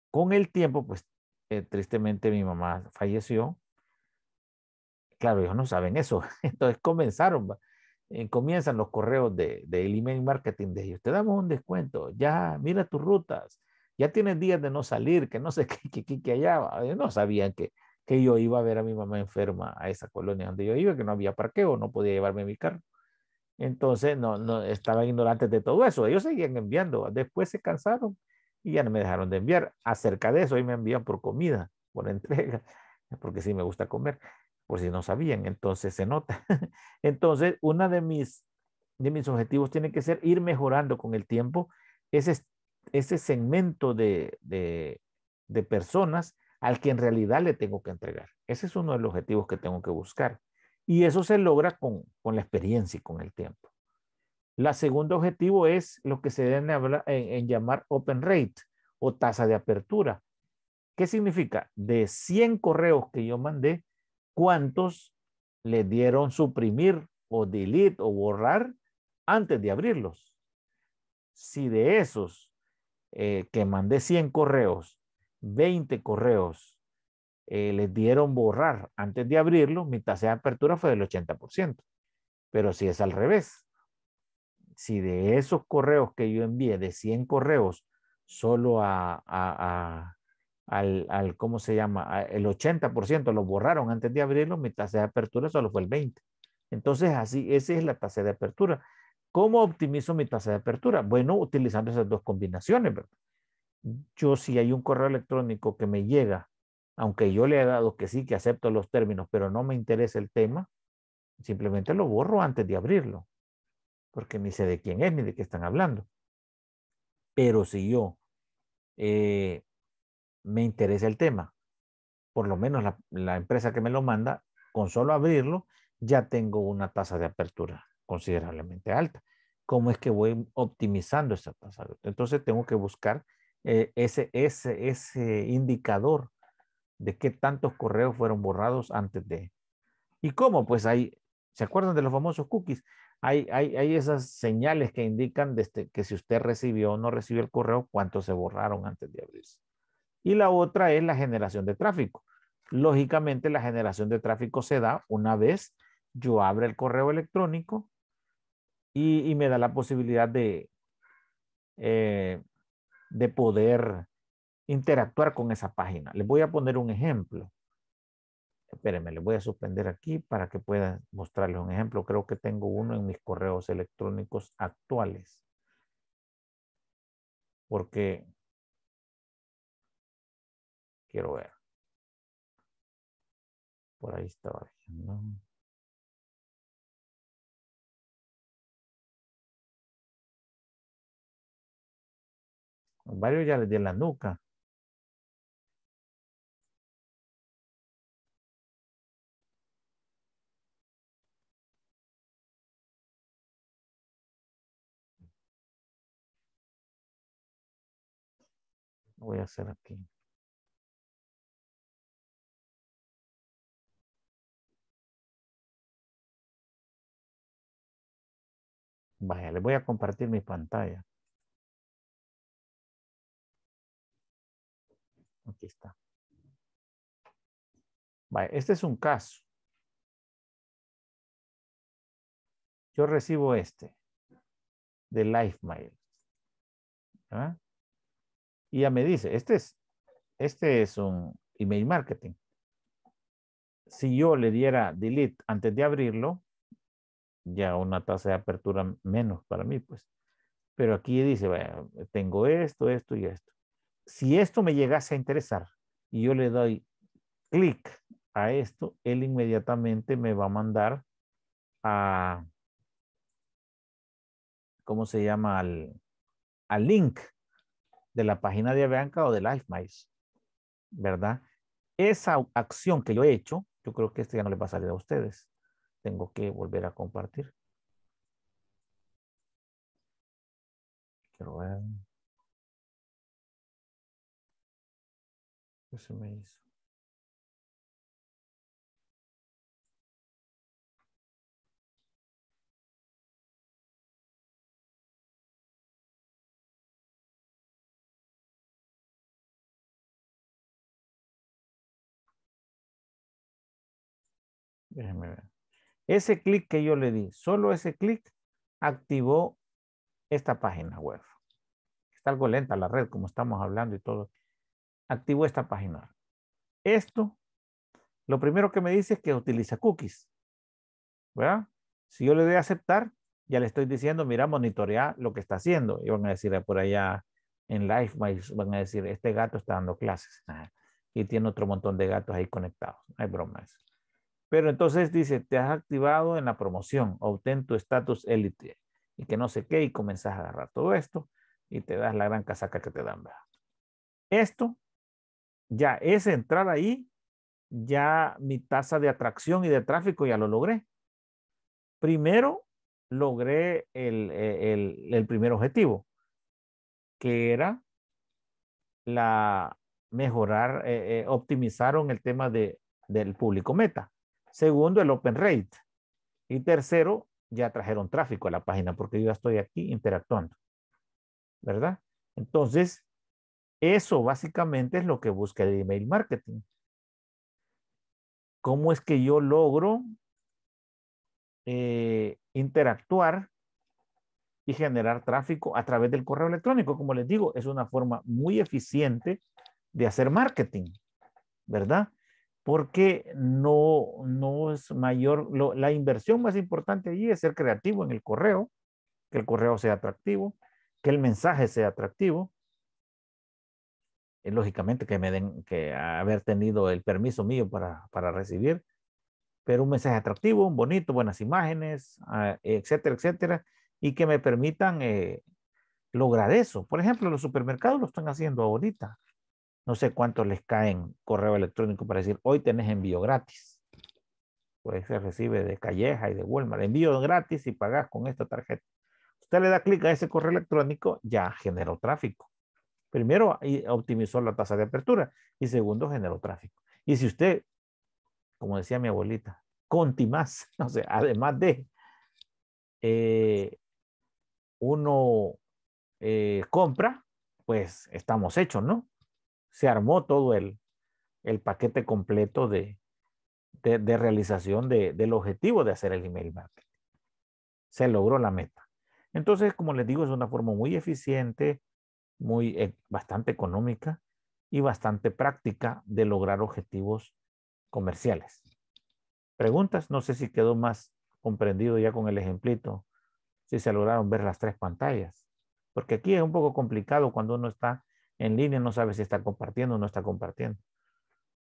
con el tiempo, pues eh, tristemente mi mamá falleció. Claro, ellos no saben eso. Entonces comenzaron, eh, comienzan los correos de, de email marketing de ellos. Te damos un descuento, ya mira tus rutas, ya tienes días de no salir, que no sé qué, qué, qué, qué, allá. No sabían que que yo iba a ver a mi mamá enferma a esa colonia donde yo iba, que no había parqueo, no podía llevarme mi carro. Entonces, no, no estaban ignorantes de todo eso. Ellos seguían enviando. Después se cansaron y ya no me dejaron de enviar. Acerca de eso, hoy me envían por comida, por entrega, porque sí me gusta comer, por si no sabían. Entonces, se nota. Entonces, una de mis, de mis objetivos tiene que ser ir mejorando con el tiempo ese, ese segmento de, de, de personas al que en realidad le tengo que entregar. Ese es uno de los objetivos que tengo que buscar. Y eso se logra con, la experiencia y con el tiempo. La segundo objetivo es lo que se debe eh, en, llamar open rate o tasa de apertura. ¿Qué significa? De 100 correos que yo mandé, ¿cuántos le dieron suprimir o delete o borrar antes de abrirlos? Si de esos eh, que mandé 100 correos, 20 correos eh, les dieron borrar antes de abrirlo, mi tasa de apertura fue del 80%. Pero si es al revés, si de esos correos que yo envié, de 100 correos, solo a, al, ¿cómo se llama? el 80% los borraron antes de abrirlo, mi tasa de apertura solo fue el 20%. Entonces, así, esa es la tasa de apertura. ¿Cómo optimizo mi tasa de apertura? Bueno, utilizando esas dos combinaciones, ¿verdad? yo si hay un correo electrónico que me llega, aunque yo le he dado que sí, que acepto los términos, pero no me interesa el tema, simplemente lo borro antes de abrirlo, porque ni sé de quién es ni de qué están hablando. Pero si yo eh, me interesa el tema, por lo menos la, la empresa que me lo manda, con solo abrirlo, ya tengo una tasa de apertura considerablemente alta. ¿Cómo es que voy optimizando esa tasa? Entonces tengo que buscar eh, ese, ese, indicador de qué tantos correos fueron borrados antes de. ¿Y cómo? Pues hay, ¿se acuerdan de los famosos cookies? Hay, hay, hay esas señales que indican desde este, que si usted recibió o no recibió el correo, cuántos se borraron antes de abrirse. Y la otra es la generación de tráfico. Lógicamente, la generación de tráfico se da una vez yo abro el correo electrónico y, me da la posibilidad de eh, de poder interactuar con esa página. Les voy a poner un ejemplo. Espérenme, les voy a suspender aquí para que puedan mostrarles un ejemplo. Creo que tengo uno en mis correos electrónicos actuales. Porque quiero ver. Por ahí estaba Varios ya les di la nuca. voy a hacer aquí. Vaya, les voy a compartir mi pantalla. Aquí está. este es un caso. Yo recibo este de LifeMiles. ¿ah? Y ya me dice, este es, este es un email marketing. Si yo le diera delete antes de abrirlo, ya una tasa de apertura menos para mí, pues. Pero aquí dice, tengo esto, esto y esto si esto me llegase a interesar y yo le doy clic a esto, él inmediatamente me va a mandar a, ¿cómo se llama? Al, link de la página de Avianca o de LifeMice, ¿verdad? Esa acción que yo he hecho, yo creo que este ya no le va a salir a ustedes. Tengo que volver a compartir. Quiero ver. se me hizo. Ese clic que yo le di, solo ese clic activó esta página web. Está algo lenta la red, como estamos hablando y todo activo esta página. Esto, lo primero que me dice es que utiliza cookies. ¿Verdad? Si yo le doy a aceptar, ya le estoy diciendo, mira, monitorea lo que está haciendo. Y van a decir ah, por allá en live, van a decir, este gato está dando clases. Y tiene otro montón de gatos ahí conectados. No hay bromas. Pero entonces dice, te has activado en la promoción, obtén tu estatus élite y que no sé qué, y comenzás a agarrar todo esto y te das la gran casaca que te dan. ¿verdad? Esto ya esa entrar ahí, ya mi tasa de atracción y de tráfico ya lo logré. Primero logré el, e, el, primer objetivo, que era la mejorar, e, e, optimizaron el tema de, del público meta. Segundo, el open rate. Y tercero, ya trajeron tráfico a la página porque yo ya estoy aquí interactuando. ¿Verdad? Entonces, eso básicamente es lo que busca el email marketing. ¿Cómo es que yo logro eh, interactuar y generar tráfico a través del correo electrónico? Como les digo, es una forma muy eficiente de hacer marketing, ¿verdad? Porque no, es mayor, la inversión más importante allí es ser creativo en el correo, que el correo sea atractivo, que el mensaje sea atractivo, eh, lógicamente que me den, que haber tenido el permiso mío para, para recibir, pero un mensaje atractivo, bonito, buenas imágenes, ah, etcétera, etcétera, y que me permitan eh, lograr eso. Por ejemplo, los supermercados lo están haciendo ahorita. No sé cuánto les caen correo electrónico para decir, hoy tenés envío gratis. Pues se recibe de Calleja y de Walmart. Envío gratis y pagás con esta tarjeta. Usted le da clic a ese correo electrónico, ya generó tráfico. Primero, optimizó la tasa de apertura y segundo, generó tráfico. Y si usted, como decía mi abuelita, conti más, no sé, además de eh, uno eh, compra, pues estamos hechos, ¿no? Se armó todo el, paquete completo de, realización del objetivo de hacer el email marketing. Se logró la meta. Entonces, como les digo, es una forma muy eficiente muy eh, bastante económica y bastante práctica de lograr objetivos comerciales. Preguntas, no sé si quedó más comprendido ya con el ejemplito, si se lograron ver las tres pantallas, porque aquí es un poco complicado cuando uno está en línea, no sabe si está compartiendo o no está compartiendo.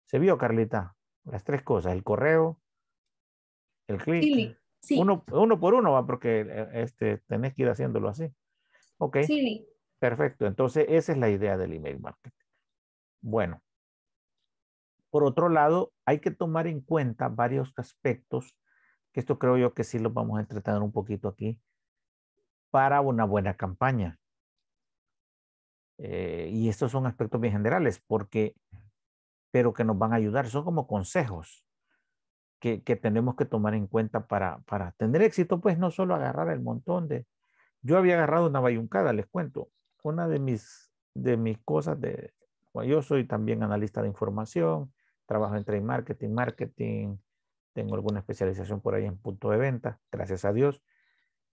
¿Se vio, Carlita? Las tres cosas, el correo, el clic. Uno, uno por uno va porque eh, este, tenés que ir haciéndolo así. Ok. Sí. Perfecto, entonces esa es la idea del email marketing. Bueno, por otro lado, hay que tomar en cuenta varios aspectos, que esto creo yo que sí lo vamos a tratar un poquito aquí, para una buena campaña. Eh, y estos son aspectos bien generales, porque, pero que nos van a ayudar, son como consejos que, que tenemos que tomar en cuenta para, para tener éxito, pues no solo agarrar el montón de... Yo había agarrado una bayuncada, les cuento una de mis, de mis cosas de, yo soy también analista de información, trabajo en trade marketing, marketing, tengo alguna especialización por ahí en punto de venta, gracias a Dios.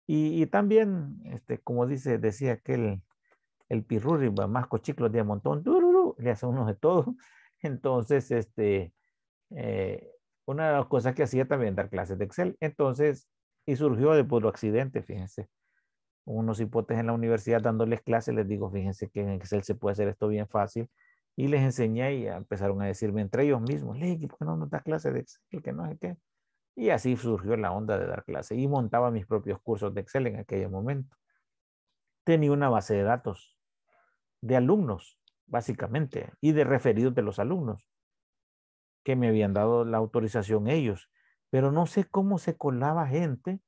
Y, y también, este, como dice, decía aquel, el pirurri, más cochiclos de montón, duro le hace unos de todo. Entonces, este, eh, una de las cosas que hacía también dar clases de Excel. Entonces, y surgió de puro accidente, fíjense unos hipotes en la universidad dándoles clases, les digo, fíjense que en Excel se puede hacer esto bien fácil. Y les enseñé y empezaron a decirme entre ellos mismos, Ley, ¿por qué no nos das clases de Excel? Que no qué. Y así surgió la onda de dar clases y montaba mis propios cursos de Excel en aquel momento. Tenía una base de datos de alumnos, básicamente, y de referidos de los alumnos, que me habían dado la autorización ellos. Pero no sé cómo se colaba gente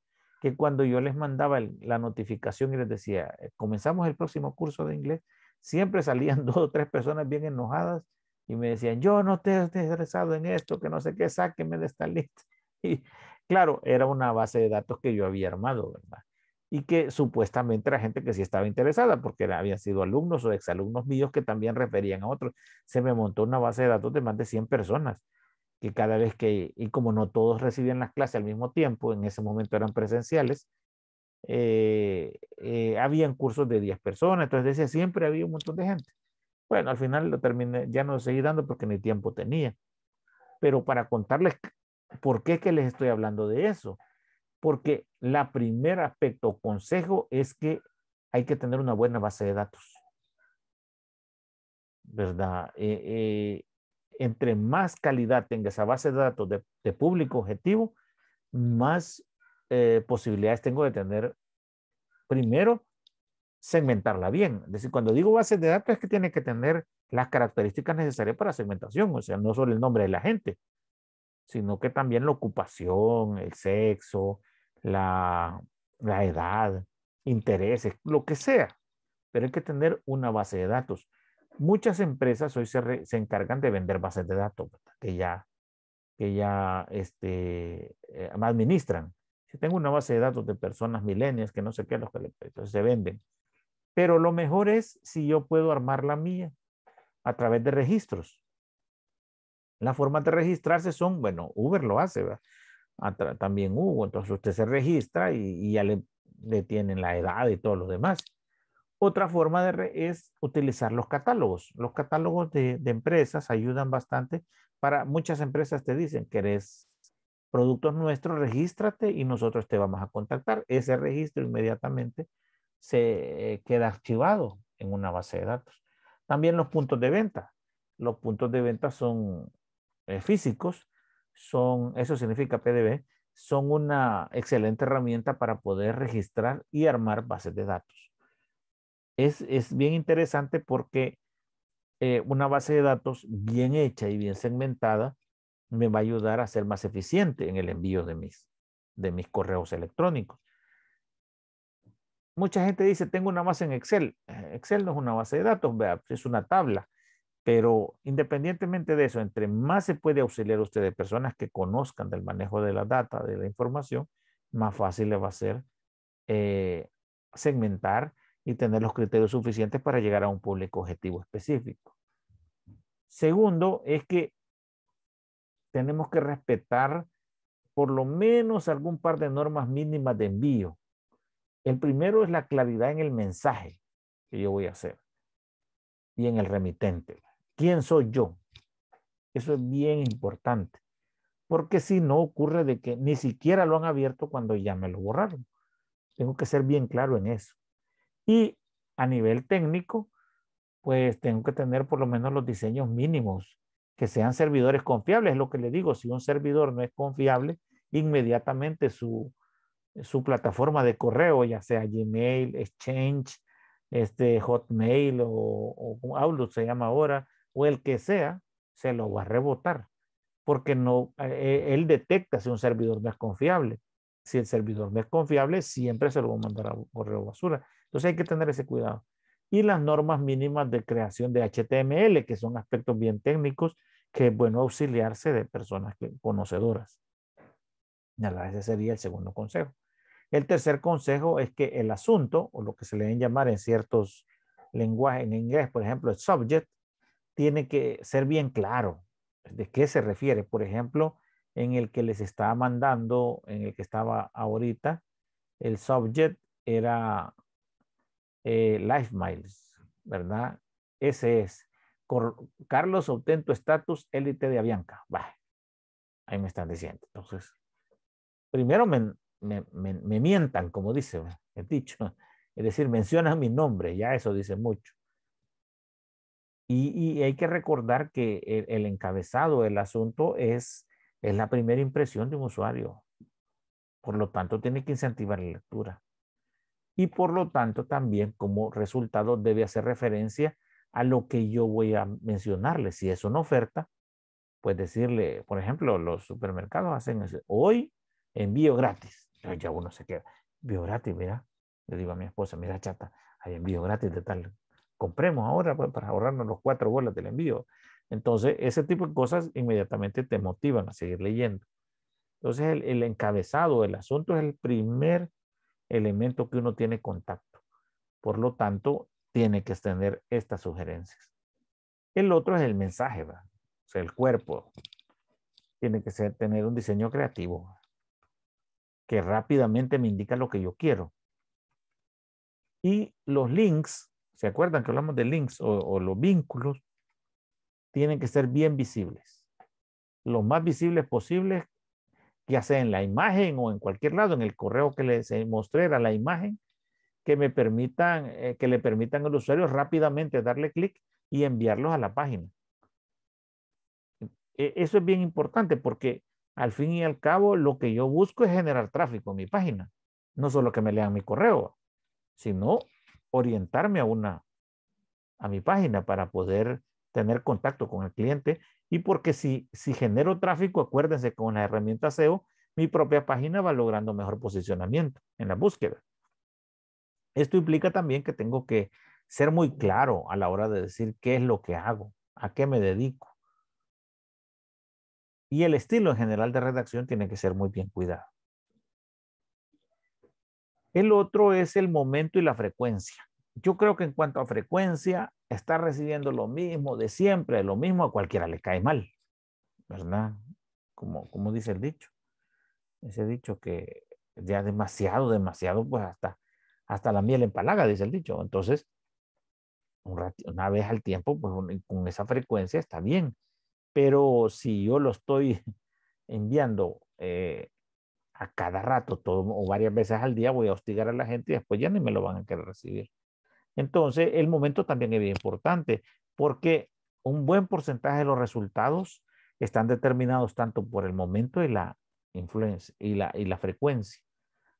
que cuando yo les mandaba la notificación y les decía, eh, comenzamos el próximo curso de inglés, siempre salían dos o tres personas bien enojadas y me decían, yo no te he interesado en esto, que no sé qué, sáqueme de esta lista. Y claro, era una base de datos que yo había armado, ¿verdad? Y que supuestamente era gente que sí estaba interesada, porque habían sido alumnos o exalumnos míos que también referían a otros. Se me montó una base de datos de más de 100 personas que cada vez que, y como no todos recibían las clases al mismo tiempo, en ese momento eran presenciales, eh, eh, habían cursos de 10 personas, entonces decía, siempre había un montón de gente. Bueno, al final lo terminé, ya no lo seguí dando porque ni tiempo tenía. Pero para contarles por qué que les estoy hablando de eso, porque la primer aspecto o consejo es que hay que tener una buena base de datos. ¿Verdad? Eh, eh entre más calidad tenga esa base de datos de, público objetivo, más eh, posibilidades tengo de tener, primero, segmentarla bien. Es decir, cuando digo base de datos es que tiene que tener las características necesarias para segmentación, o sea, no solo el nombre de la gente, sino que también la ocupación, el sexo, la edad, intereses, lo que sea. Pero hay que tener una base de datos. Muchas empresas hoy se, encargan de vender bases de datos que ya, que ya este, eh, administran. Si tengo una base de datos de personas milenias que no sé qué, los que se venden. Pero lo mejor es si yo puedo armar la mía a través de registros. Las formas de registrarse son, bueno, Uber lo hace, también Hugo, entonces usted se registra y, ya le, le, tienen la edad y todo lo demás. Otra forma de es utilizar los catálogos. Los catálogos de, empresas ayudan bastante para muchas empresas te dicen, eres productos nuestros, regístrate y nosotros te vamos a contactar. Ese registro inmediatamente se queda archivado en una base de datos. También los puntos de venta. Los puntos de venta son eh, físicos, son, eso significa PDB, son una excelente herramienta para poder registrar y armar bases de datos es, bien interesante porque eh, una base de datos bien hecha y bien segmentada me va a ayudar a ser más eficiente en el envío de mis, de mis correos electrónicos. Mucha gente dice, tengo una base en Excel. Eh, Excel no es una base de datos, es una tabla. Pero independientemente de eso, entre más se puede auxiliar usted de personas que conozcan del manejo de la data, de la información, más fácil le va a ser eh, segmentar y tener los criterios suficientes para llegar a un público objetivo específico. Segundo, es que tenemos que respetar por lo menos algún par de normas mínimas de envío. El primero es la claridad en el mensaje que yo voy a hacer y en el remitente. ¿Quién soy yo? Eso es bien importante, porque si no ocurre de que ni siquiera lo han abierto cuando ya me lo borraron. Tengo que ser bien claro en eso. Y a nivel técnico, pues tengo que tener por lo menos los diseños mínimos, que sean servidores confiables, es lo que le digo, si un servidor no es confiable, inmediatamente su, su plataforma de correo, ya sea Gmail, Exchange, este Hotmail o, Outlook se llama ahora, o el que sea, se lo va a rebotar, porque no, eh, él detecta si un servidor no es confiable. Si el servidor no es confiable, siempre se lo va a mandar a correo basura. Entonces hay que tener ese cuidado. Y las normas mínimas de creación de HTML, que son aspectos bien técnicos, que es bueno auxiliarse de personas que, conocedoras. Ese sería el segundo consejo. El tercer consejo es que el asunto, o lo que se le den llamar en ciertos lenguajes, en inglés, por ejemplo, el subject, tiene que ser bien claro de qué se refiere. Por ejemplo, en el que les estaba mandando, en el que estaba ahorita, el subject era eh, Life Miles, ¿verdad? Ese es. Carlos, autento estatus élite de Avianca. ahí me están diciendo. Entonces, primero me, mientan, como dice, he dicho. Es decir, mencionan mi nombre, ya eso dice mucho. Y, hay que recordar que el, encabezado del asunto es, es la primera impresión de un usuario. Por lo tanto, tiene que incentivar la lectura y por lo tanto también como resultado debe hacer referencia a lo que yo voy a mencionarle. Si es una oferta, pues decirle, por ejemplo, los supermercados hacen eso. Hoy envío gratis. ya uno se queda. Envío gratis, mira. Le digo a mi esposa, mira chata, hay envío gratis de tal. Compremos ahora pues, para ahorrarnos los cuatro bolas del envío. Entonces, ese tipo de cosas inmediatamente te motivan a seguir leyendo. Entonces, el, encabezado, del asunto es el primer elemento que uno tiene contacto. Por lo tanto, tiene que extender estas sugerencias. El otro es el mensaje, o sea, el cuerpo. Tiene que ser, tener un diseño creativo que rápidamente me indica lo que yo quiero. Y los links, ¿se acuerdan que hablamos de links o, los vínculos? Tienen que ser bien visibles. Lo más visibles posibles ya sea en la imagen o en cualquier lado, en el correo que les eh, mostré era la imagen, que me permitan, eh, que le permitan al usuario rápidamente darle clic y enviarlos a la página. E, eso es bien importante porque al fin y al cabo lo que yo busco es generar tráfico en mi página. No solo que me lean mi correo, sino orientarme a una, a mi página para poder tener contacto con el cliente y porque si, si genero tráfico, acuérdense, con la herramienta SEO, mi propia página va logrando mejor posicionamiento en la búsqueda. Esto implica también que tengo que ser muy claro a la hora de decir qué es lo que hago, a qué me dedico. Y el estilo en general de redacción tiene que ser muy bien cuidado. El otro es el momento y la frecuencia. Yo creo que en cuanto a frecuencia, está recibiendo lo mismo de siempre, lo mismo, a cualquiera le cae mal, ¿verdad? Como, como dice el dicho. Ese dicho que ya demasiado, demasiado, pues hasta, hasta la miel empalaga, dice el dicho. Entonces, una vez al tiempo, pues con esa frecuencia está bien. Pero si yo lo estoy enviando eh, a cada rato todo, o varias veces al día, voy a hostigar a la gente y después ya ni me lo van a querer recibir. Entonces, el momento también es importante porque un buen porcentaje de los resultados están determinados tanto por el momento y la influencia y la, y la frecuencia.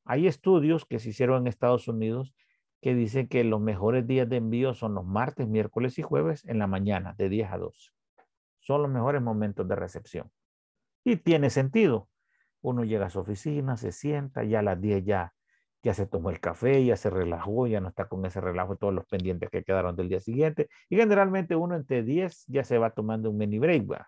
Hay estudios que se hicieron en Estados Unidos que dicen que los mejores días de envío son los martes, miércoles y jueves en la mañana, de 10 a 12. Son los mejores momentos de recepción. Y tiene sentido. Uno llega a su oficina, se sienta, ya a las 10 ya ya se tomó el café, ya se relajó, ya no está con ese relajo todos los pendientes que quedaron del día siguiente. Y generalmente uno entre 10 ya se va tomando un mini break, ¿verdad?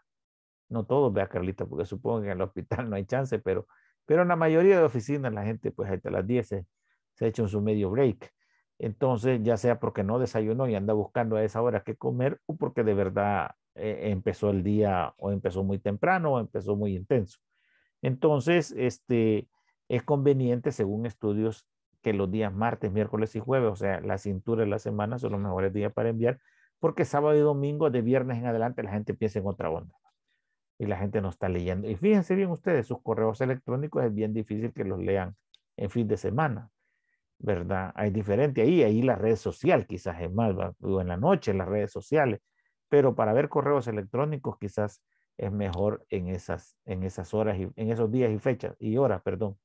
No todos, vea Carlita, porque supongo que en el hospital no hay chance, pero, pero en la mayoría de oficinas la gente pues hasta las 10 se, se hecho un su medio break. Entonces, ya sea porque no desayunó y anda buscando a esa hora qué comer o porque de verdad eh, empezó el día o empezó muy temprano o empezó muy intenso. Entonces, este, es conveniente, según estudios, que los días martes, miércoles y jueves, o sea, la cintura de la semana son los mejores días para enviar, porque sábado y domingo, de viernes en adelante, la gente piensa en otra onda y la gente no está leyendo. Y fíjense bien ustedes, sus correos electrónicos es bien difícil que los lean en fin de semana, ¿verdad? Hay diferente ahí, ahí la red social quizás es mal, o en la noche las redes sociales, pero para ver correos electrónicos quizás es mejor en esas, en esas horas, y, en esos días y fechas y horas, perdón.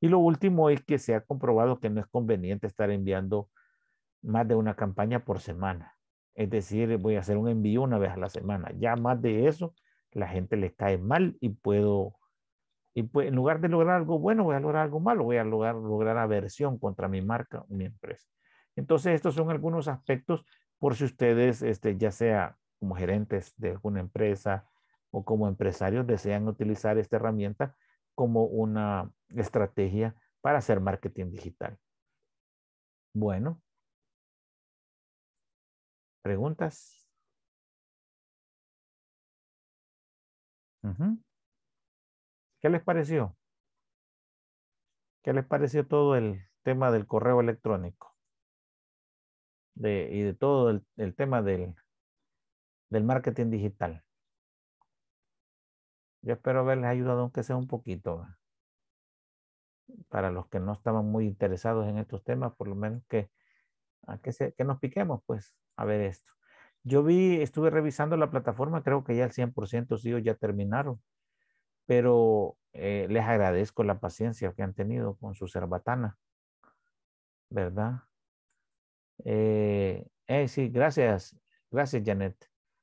Y lo último es que se ha comprobado que no es conveniente estar enviando más de una campaña por semana. Es decir, voy a hacer un envío una vez a la semana. Ya más de eso, la gente le cae mal y puedo, y pues, en lugar de lograr algo bueno, voy a lograr algo malo, voy a lograr, lograr aversión contra mi marca mi empresa. Entonces, estos son algunos aspectos por si ustedes, este, ya sea como gerentes de alguna empresa o como empresarios, desean utilizar esta herramienta como una estrategia para hacer marketing digital. Bueno. ¿Preguntas? ¿Qué les pareció? ¿Qué les pareció todo el tema del correo electrónico? y de todo el, tema del marketing digital. Yo espero haberles ayudado, aunque sea un poquito. Para los que no estaban muy interesados en estos temas, por lo menos que, que, nos piquemos, pues, a ver esto. Yo vi, estuve revisando la plataforma, creo que ya el 100% sí ya terminaron, pero eh, les agradezco la paciencia que han tenido con su cerbatana, ¿verdad? eh, eh sí, gracias, gracias Janet,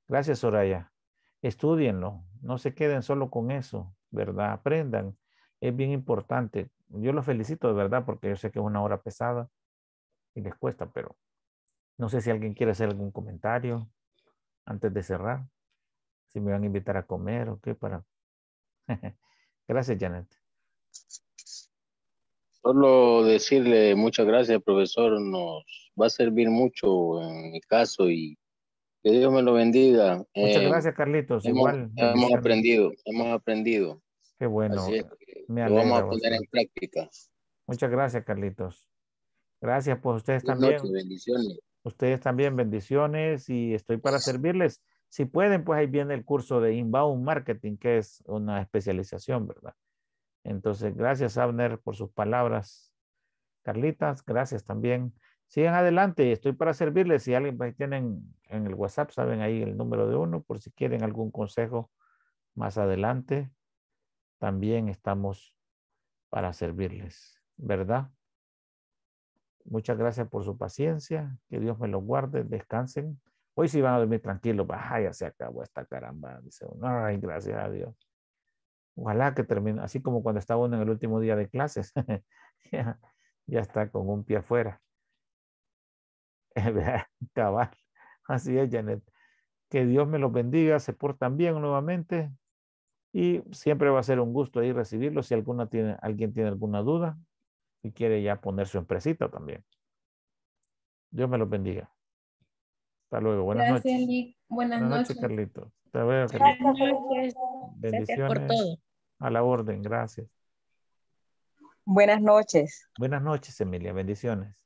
gracias Soraya, estudienlo, no se queden solo con eso, ¿verdad? Aprendan. Es bien importante. Yo los felicito de verdad porque yo sé que es una hora pesada y les cuesta, pero no sé si alguien quiere hacer algún comentario antes de cerrar. Si me van a invitar a comer o qué para. gracias, Janet. Solo decirle muchas gracias, profesor. Nos va a servir mucho en mi caso y que Dios me lo bendiga. Muchas eh, gracias, Carlitos. Hemos, Igual. Hemos aprendido, hemos aprendido. Qué bueno. lo vamos a poner en práctica. Muchas gracias, Carlitos. Gracias, por pues, ustedes también. bendiciones. Ustedes también, bendiciones y estoy para servirles. Si pueden, pues ahí viene el curso de Inbound Marketing, que es una especialización, ¿verdad? Entonces, gracias, Abner, por sus palabras. Carlitas, gracias también. Sigan adelante, estoy para servirles. Si alguien tienen en el WhatsApp, saben ahí el número de uno, por si quieren algún consejo más adelante, también estamos para servirles, ¿verdad? Muchas gracias por su paciencia, que Dios me lo guarde, descansen. Hoy sí van a dormir tranquilos, ya se acabó esta caramba, dice uno, ay, gracias a Dios. Ojalá que termine, así como cuando estaba uno en el último día de clases, ya, ya está con un pie afuera. Cabal. Así es, Janet. Que Dios me los bendiga, se portan bien nuevamente y siempre va a ser un gusto ahí recibirlo si alguna tiene, alguien tiene alguna duda y quiere ya poner su empresita también. Dios me los bendiga. Hasta luego. Buenas noches. Buenas, noches, Carlitos. Bendiciones. A la orden. Gracias. Buenas noches. Buenas noches, Emilia. Bendiciones.